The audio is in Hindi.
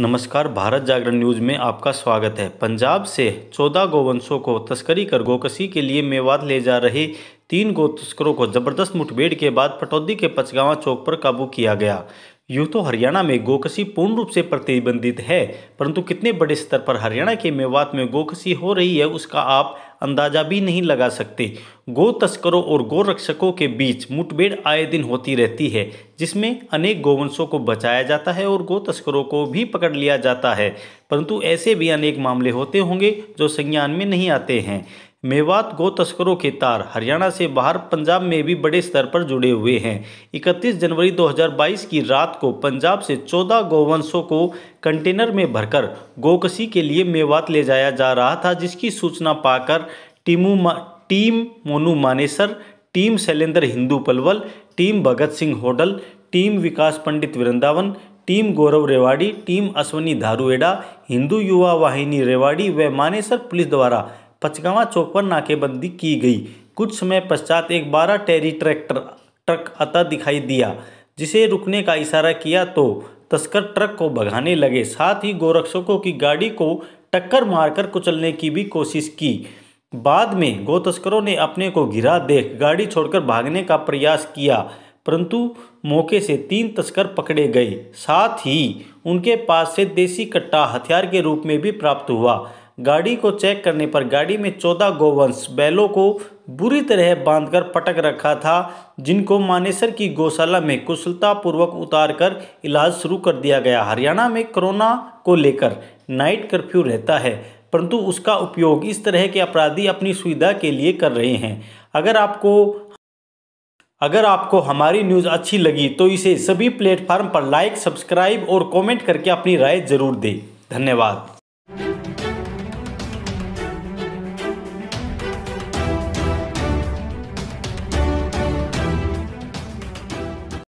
नमस्कार भारत जागरण न्यूज में आपका स्वागत है पंजाब से चौदह गोवंशों को तस्करी कर गोकसी के लिए मेवात ले जा रहे तीन गो तस्करों को जबरदस्त मुठभेड़ के बाद पटौदी के पचगावा चौक पर काबू किया गया यूँ तो हरियाणा में गोकसी पूर्ण रूप से प्रतिबंधित है परंतु कितने बड़े स्तर पर हरियाणा के मेवात में गोकसी हो रही है उसका आप अंदाजा भी नहीं लगा सकते गो तस्करों और गोरक्षकों के बीच मुठभेड़ आए दिन होती रहती है जिसमें अनेक गोवंशों को बचाया जाता है और गो तस्करों को भी पकड़ लिया जाता है परंतु ऐसे भी अनेक मामले होते होंगे जो संज्ञान में नहीं आते हैं मेवात गो तस्करों के तार हरियाणा से बाहर पंजाब में भी बड़े स्तर पर जुड़े हुए हैं 31 जनवरी 2022 की रात को पंजाब से 14 गोवंशों को कंटेनर में भरकर गोकशी के लिए मेवात ले जाया जा रहा था जिसकी सूचना पाकर टीमू team Monu Manesar team Shailendra Hindu Palwal team Bhagat Singh Hodal team Vikas Pandit Vrindavan team Gaurav Rewari team Ashwani Dharuhera Hindu Yuva Vahini Rewari व मानेसर पुलिस द्वारा पचगवा चौक पर नाकेबंदी की गई कुछ समय पश्चात एक बारह टेरी ट्रैक्टर ट्रक आता दिखाई दिया जिसे रुकने का इशारा किया तो तस्कर ट्रक को भगाने लगे साथ ही गोरक्षकों की गाड़ी को टक्कर मारकर कुचलने की भी कोशिश की बाद में गो तस्करों ने अपने को घिरा देख गाड़ी छोड़कर भागने का प्रयास किया परंतु मौके से तीन तस्कर पकड़े गए साथ ही उनके पास से देसी कट्टा हथियार के रूप में भी प्राप्त हुआ गाड़ी को चेक करने पर गाड़ी में चौदह गोवंश बैलों को बुरी तरह बांधकर पटक रखा था जिनको मानेसर की गौशाला में कुशलतापूर्वक कर इलाज शुरू कर दिया गया हरियाणा में कोरोना को लेकर नाइट कर्फ्यू रहता है परंतु उसका उपयोग इस तरह के अपराधी अपनी सुविधा के लिए कर रहे हैं अगर आपको अगर आपको हमारी न्यूज़ अच्छी लगी तो इसे सभी प्लेटफार्म पर लाइक सब्सक्राइब और कमेंट करके अपनी राय ज़रूर दें धन्यवाद